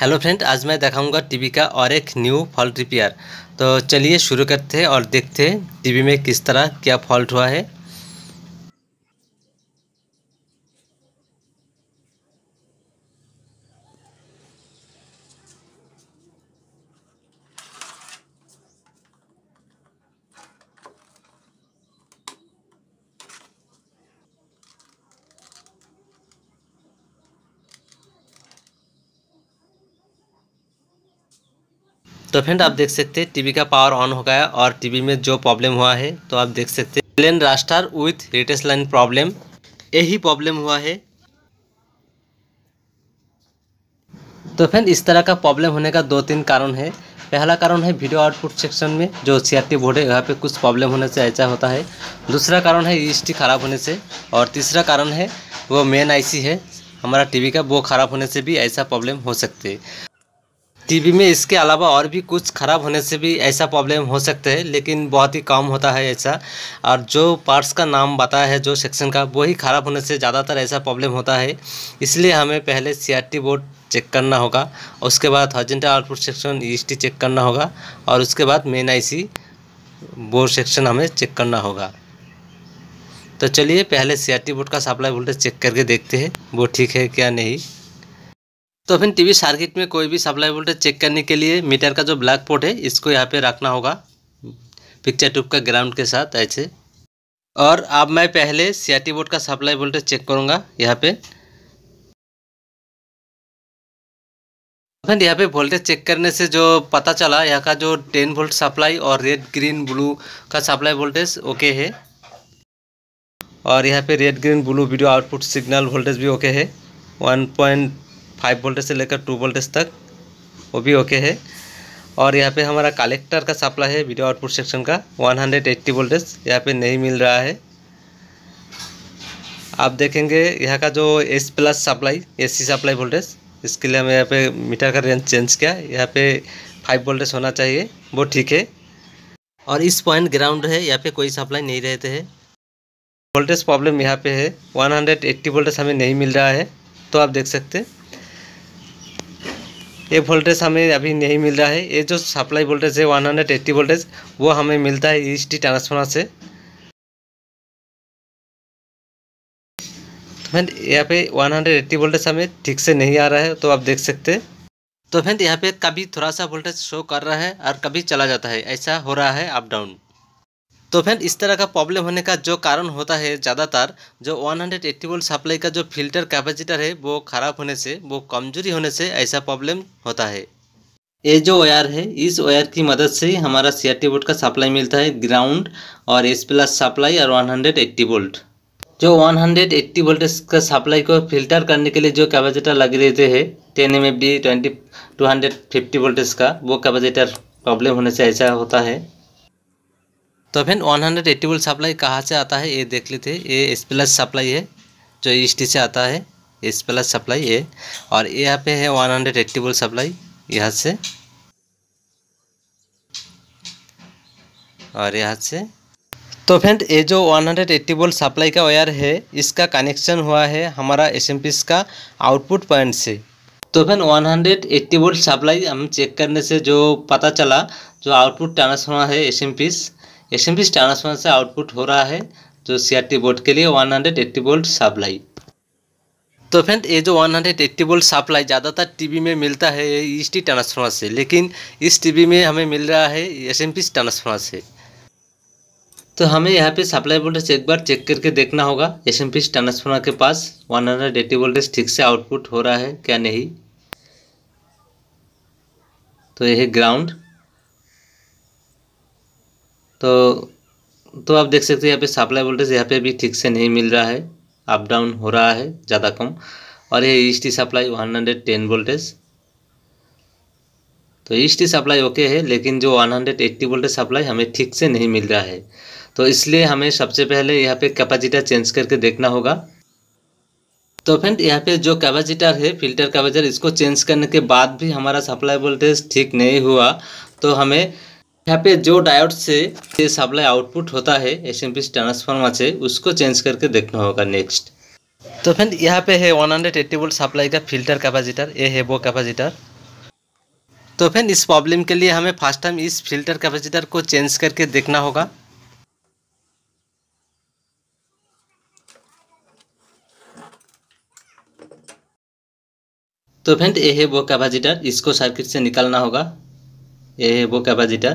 hello friend आज मैं दिखाऊंगा टीवी का और एक न्यू फॉल्ट रिपेयर तो चलिए शुरू करते हैं और देखते हैं टीवी में किस तरह क्या फॉल्ट हुआ है तो फ्रेंड आप देख सकते हैं टीवी का पावर ऑन हो गया और टीवी में जो प्रॉब्लम हुआ है तो आप देख सकते हैं lane raster with latest line problem यही प्रॉब्लम हुआ है तो फ्रेंड इस तरह का प्रॉब्लम होने का दो तीन कारण है पहला कारण है वीडियो आउटपुट सेक्शन में जो सी आर बोर्ड है यहाँ पे कुछ प्रॉब्लम होने से ऐसा होता है दूसरा कारण है ई e ख़राब होने से और तीसरा कारण है वो मेन आईसी है हमारा टीवी का वो ख़राब होने से भी ऐसा प्रॉब्लम हो सकते हैं टीवी में इसके अलावा और भी कुछ ख़राब होने से भी ऐसा प्रॉब्लम हो सकते हैं लेकिन बहुत ही कम होता है ऐसा और जो पार्ट्स का नाम बताया है जो सेक्शन का वही ख़राब होने से ज़्यादातर ऐसा प्रॉब्लम होता है इसलिए हमें पहले सी बोर्ड चेक करना होगा उसके बाद हजेंटा आउटपुट सेक्शन ई चेक करना होगा और उसके बाद मेन आई बोर्ड सेक्शन हमें चेक करना होगा तो चलिए पहले सी बोर्ड का सप्लाई वोल्टेज चेक करके देखते हैं वो ठीक है क्या नहीं तो फिर टीवी सर्किट में कोई भी सप्लाई वोल्टेज चेक करने के लिए मीटर का जो ब्लैक पोर्ट है इसको यहाँ पे रखना होगा पिक्चर ट्यूब का ग्राउंड के साथ ऐसे और अब मैं पहले सीआरटी बोर्ड का सप्लाई वोल्टेज चेक करूँगा यहाँ पे फिर यहाँ पे वोल्टेज चेक करने से जो पता चला यहाँ का जो टेन वोल्ट सप्लाई और रेड ग्रीन ब्लू का सप्लाई वोल्टेज ओके है और यहाँ पे red green blue video output signal voltage भी ओके है वन पॉइंट फाइव वोल्टेज से लेकर टू वोल्टेज तक वो भी ओके है और यहाँ पे हमारा कलेक्टर का सप्लाई है वीडियो आउटपुट सेक्शन का 180 वोल्टेज यहाँ पर नहीं मिल रहा है आप देखेंगे यहाँ का जो S plus supply A C supply voltage इसके लिए हमें यहाँ पे मीटर का रेंज चेंज किया यहाँ पे फाइव वोल्टेज होना चाहिए वो ठीक है और इस पॉइंट ग्राउंड है यहाँ पे कोई सप्लाई नहीं रहते हैं वोल्टेज प्रॉब्लम यहाँ पे है 180 वोल्टेज हमें नहीं मिल रहा है तो आप देख सकते हैं ये वोल्टेज हमें अभी नहीं मिल रहा है ये जो सप्लाई वोल्टेज है वन हंड्रेड एट्टी वोल्टेज वो हमें मिलता है टी e ट्रांसफॉर्मर से तो फ्रेंड यहाँ पे वन हंड्रेड एट्टी वोल्टेज हमें ठीक से नहीं आ रहा है तो आप देख सकते तो फ्रेंड यहाँ पे कभी थोड़ा सा वोल्टेज शो कर रहा है और कभी चला जाता है ऐसा हो रहा है अप डाउन तो फ्रेंड इस तरह का प्रॉब्लम होने का जो कारण होता है ज़्यादातर जो 180 हंड्रेड वोल्ट सप्लाई का जो फिल्टर कैपेसिटर है वो ख़राब होने से वो कमजोरी होने से ऐसा प्रॉब्लम होता है ये जो वायर है इस वायर की मदद से हमारा सी आर वोल्ट का सप्लाई मिलता है ग्राउंड और एस प्लस सप्लाई और 180 वोल्ट जो 180 वोल्टेज का सप्लाई को फिल्टर करने के लिए जो कैपेसिटर लगे रहते हैं ten M F D twenty two hundred fifty voltage का वो कैपेसिटर प्रॉब्लम होने से ऐसा होता है तो friend one hundred eighty volt supply कहाँ से आता है ये देख लेते हैं ये एस प्लस सप्लाई है जो ईस्ट से आता है एस प्लस सप्लाई ये और यहाँ पे है one hundred eighty volt supply यहाँ से और यहाँ से तो फ्रेंड ये जो 180 वोल्ट सप्लाई का वायर है इसका कनेक्शन हुआ है हमारा एस का आउटपुट पॉइंट से तो हंड्रेड 180 वोल्ट सप्लाई हम चेक करने से जो पता चला जो आउटपुट ट्रांसफॉर्मर है एस एस एम ट्रांसफार्मर से आउटपुट हो रहा है जो सीआरटी बोर्ड के लिए 180 वोल्ट सप्लाई तो फ्रेंड ये जो 180 वोल्ट सप्लाई ज़्यादातर टीवी में मिलता है इस टी ट्रांसफार्मर से लेकिन इस टीवी में हमें मिल रहा है एस एम ट्रांसफार्मर से तो हमें यहाँ पे सप्लाई वोल्टेज एक बार चेक करके देखना होगा एस एम ट्रांसफार्मर के पास वन एट्टी वोल्टेज ठीक से आउटपुट हो रहा है क्या नहीं तो यह ग्राउंड तो तो आप देख सकते हैं यहाँ पे सप्लाई वोल्टेज यहाँ पे भी ठीक से नहीं मिल रहा है अप डाउन हो रहा है ज़्यादा कम और ये ईस्ट सप्लाई 110 वोल्टेज तो ईस्ट सप्लाई ओके है लेकिन जो 180 वोल्टेज सप्लाई हमें ठीक से नहीं मिल रहा है तो इसलिए हमें सबसे पहले यहाँ पे कैपेसिटर चेंज करके देखना होगा तो फ्रेंड यहाँ पे जो कैपेसिटर है फिल्टर कैपेसिटर इसको चेंज करने के बाद भी हमारा सप्लाई वोल्टेज ठीक नहीं हुआ तो हमें यहाँ पे जो डायोड से सप्लाई आउटपुट होता है एस एम ट्रांसफार्मर से उसको चेंज करके देखना होगा नेक्स्ट तो फ्रेंड यहाँ पे है 180 हंड्रेड वोल्ट सप्लाई का फिल्टर कैपेसिटर ये है वो कैपेसिटर तो फ्रेंड इस प्रॉब्लम के लिए हमें फर्स्ट टाइम इस फिल्टर कैपेसिटर को चेंज करके देखना होगा तो फ्रेंड ये है वो कैपेसिटर इसको सर्किट से निकालना होगा এ বোকাবাজিটা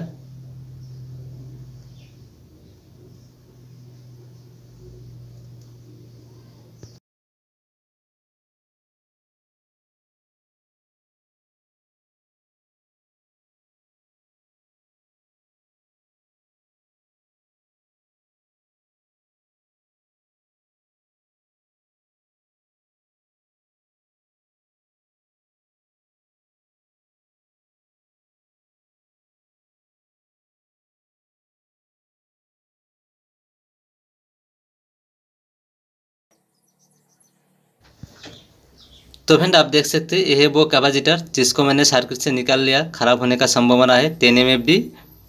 तो फ्रेंड आप देख सकते हैं यह वो कैपेसिटर जिसको मैंने सर्किट से निकाल लिया ख़राब होने का संभावना है ten M F D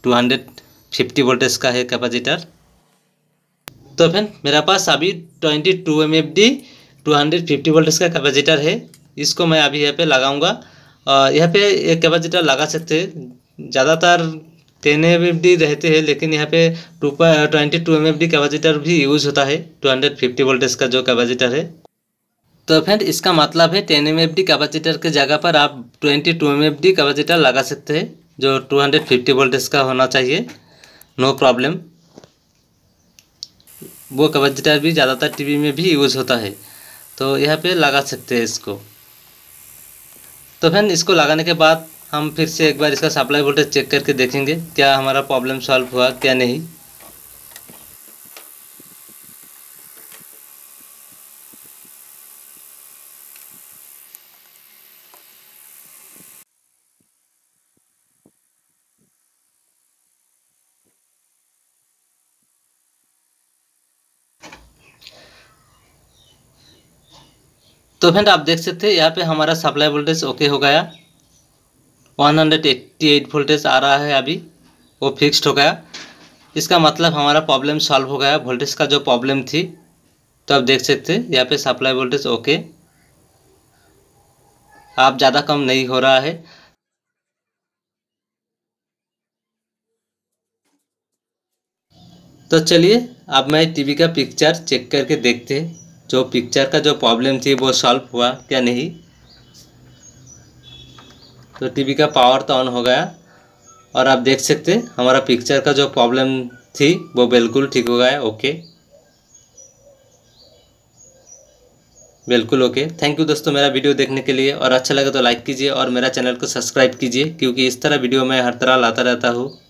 two hundred fifty voltage का है कैपेसिटर तो फ्रेंड मेरा पास अभी twenty two M F D two hundred fifty voltage का कैपेसिटर है इसको मैं अभी यहाँ पे लगाऊंगा यहाँ पे एक कैपेसिटर लगा सकते हैं ज़्यादातर टेन एम रहते हैं लेकिन यहाँ पे two twenty two M capacitor भी यूज़ होता है टू हंड्रेड फिफ्टी वोल्टेज का जो कैपेसिटर है तो फ्रेंड इसका मतलब है टेन एम कैपेसिटर के जगह पर आप ट्वेंटी टू एम कैपेसिटर लगा सकते हैं जो टू हंड्रेड फिफ्टी वोल्टेज का होना चाहिए नो प्रॉब्लम वो कैपेसिटर भी ज़्यादातर टीवी में भी यूज़ होता है तो यहाँ पे लगा सकते हैं इसको तो फ्रेंड इसको लगाने के बाद हम फिर से एक बार इसका सप्लाई वोल्टेज चेक करके देखेंगे क्या हमारा प्रॉब्लम सॉल्व हुआ क्या नहीं तो फ्रेंड आप देख सकते हैं यहाँ पे हमारा सप्लाई वोल्टेज ओके हो गया 188 वोल्टेज आ रहा है अभी वो फिक्स्ड हो गया इसका मतलब हमारा प्रॉब्लम सॉल्व हो गया वोल्टेज का जो प्रॉब्लम थी तो आप देख सकते हैं यहाँ पे सप्लाई वोल्टेज ओके आप ज़्यादा कम नहीं हो रहा है तो चलिए अब मैं टीवी का पिक्चर चेक करके देखते हैं जो पिक्चर का जो प्रॉब्लम थी वो सॉल्व हुआ क्या नहीं तो टीवी का पावर तो ऑन हो गया और आप देख सकते हमारा पिक्चर का जो प्रॉब्लम थी वो बिल्कुल ठीक हो गया ओके बिल्कुल ओके थैंक यू दोस्तों मेरा वीडियो देखने के लिए और अच्छा लगे तो लाइक कीजिए और मेरा चैनल को सब्सक्राइब कीजिए क्योंकि इस तरह वीडियो मैं हर तरह लाता रहता हूँ